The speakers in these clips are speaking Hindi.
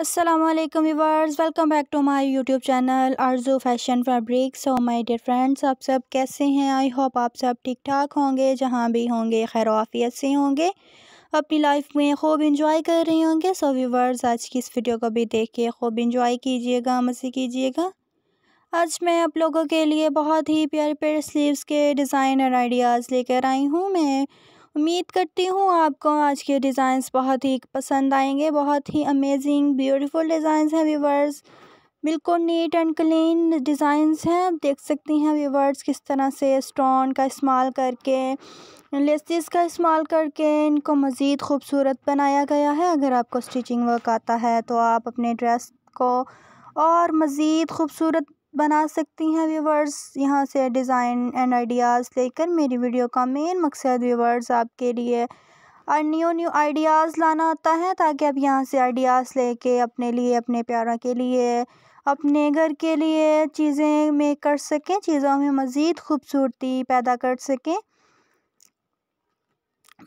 Aslam viewers welcome back to my YouTube channel Arzoo fashion fabric so my dear friends आप सब कैसे हैं आई होप आप सब ठीक ठाक होंगे जहाँ भी होंगे खैर वाफियत से होंगे अपनी लाइफ में खूब इंजॉय कर रहे होंगे सो वीवर्स आज की इस वीडियो को भी देख के खूब इंजॉय कीजिएगा मज़े कीजिएगा आज मैं आप लोगों के लिए बहुत ही प्यारे प्यारे स्लीव्स के डिज़ाइन और आइडियाज़ लेकर आई हूँ मैं उम्मीद करती हूँ आपको आज के डिज़ाइंस बहुत ही पसंद आएंगे बहुत ही अमेजिंग ब्यूटीफुल डिज़ाइंस हैं व्यूवर्स बिल्कुल नीट एंड क्लीन डिज़ाइंस हैं आप देख सकती हैं व्यूवर्स किस तरह से स्टोन का इस्तेमाल करके लेसिस का इस्तेमाल करके इनको मज़ीद खूबसूरत बनाया गया है अगर आपको स्टिचिंग वर्क आता है तो आप अपने ड्रेस को और मज़ीद खूबसूरत बना सकती हैं व्यूवर्स यहाँ से डिज़ाइन एंड आइडियाज़ लेकर मेरी वीडियो का मेन मकसद व्यूवर्स आपके लिए और न्यू न्यू आइडियाज़ लाना आता है ताकि आप यहाँ से आइडियाज़ लेके अपने लिए अपने प्यारों के लिए अपने घर के लिए चीज़ें मेक कर सकें चीज़ों में मज़ीद खूबसूरती पैदा कर सकें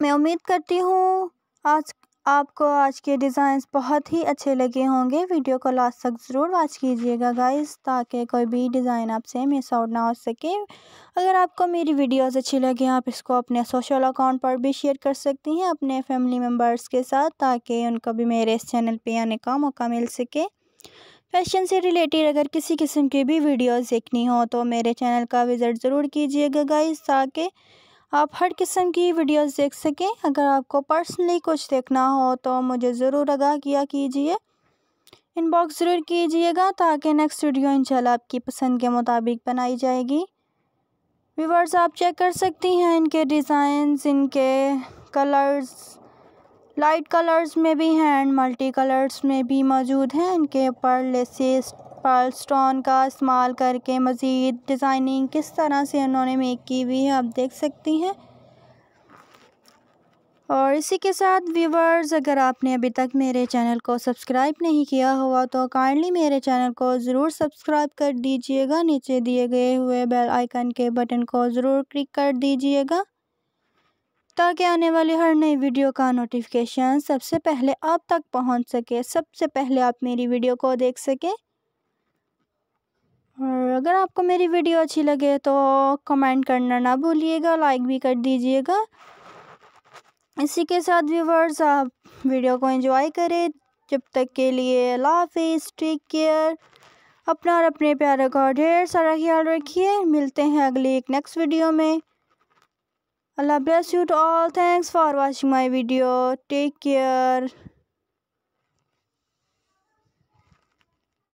मैं उम्मीद करती हूँ आज आपको आज के डिज़ाइंस बहुत ही अच्छे लगे होंगे वीडियो को लास्ट तक ज़रूर वॉच कीजिएगा गाइस ताकि कोई भी डिज़ाइन आपसे मिस आउट ना हो सके अगर आपको मेरी वीडियोस अच्छी लगे आप इसको अपने सोशल अकाउंट पर भी शेयर कर सकती हैं अपने फैमिली मेम्बर्स के साथ ताकि उनको भी मेरे इस चैनल पर आने का मौका मिल सके फैशन से रिलेटेड अगर किसी किस्म की भी वीडियोज़ देखनी हो तो मेरे चैनल का विज़िट ज़रूर कीजिएगा गाइज ताकि आप हर किस्म की वीडियोस देख सकें अगर आपको पर्सनली कुछ देखना हो तो मुझे ज़रूर आगा किया कीजिए इनबॉक्स ज़रूर कीजिएगा ताकि नेक्स्ट वीडियो इंशाल्लाह आपकी पसंद के मुताबिक बनाई जाएगी व्यूवर्स आप चेक कर सकती हैं इनके डिज़ाइंस इनके कलर्स लाइट कलर्स में भी हैं एंड मल्टी कलर्स में भी मौजूद हैं इनके ऊपर लेसेस पालस्टोन का इस्तेमाल करके मज़ीद डिज़ाइनिंग किस तरह से उन्होंने मेक की हुई है आप देख सकती हैं और इसी के साथ व्यूवर्स अगर आपने अभी तक मेरे चैनल को सब्सक्राइब नहीं किया हुआ तो काइंडली मेरे चैनल को ज़रूर सब्सक्राइब कर दीजिएगा नीचे दिए गए हुए बेल आइकन के बटन को ज़रूर क्लिक कर दीजिएगा ताकि आने वाली हर नई वीडियो का नोटिफिकेशन सबसे पहले आप तक पहुंच सके सबसे पहले आप मेरी वीडियो को देख सकें अगर आपको मेरी वीडियो अच्छी लगे तो कमेंट करना ना भूलिएगा लाइक भी कर दीजिएगा इसी के साथ व्यूवर्स आप वीडियो को एंजॉय करें जब तक के लिए अल्लाह हाफिज़ टेक केयर अपना और अपने प्यारों का ढेर सारा ख्याल रखिए मिलते हैं अगली एक नेक्स्ट वीडियो में Allah bless you to all thanks for watching my video take care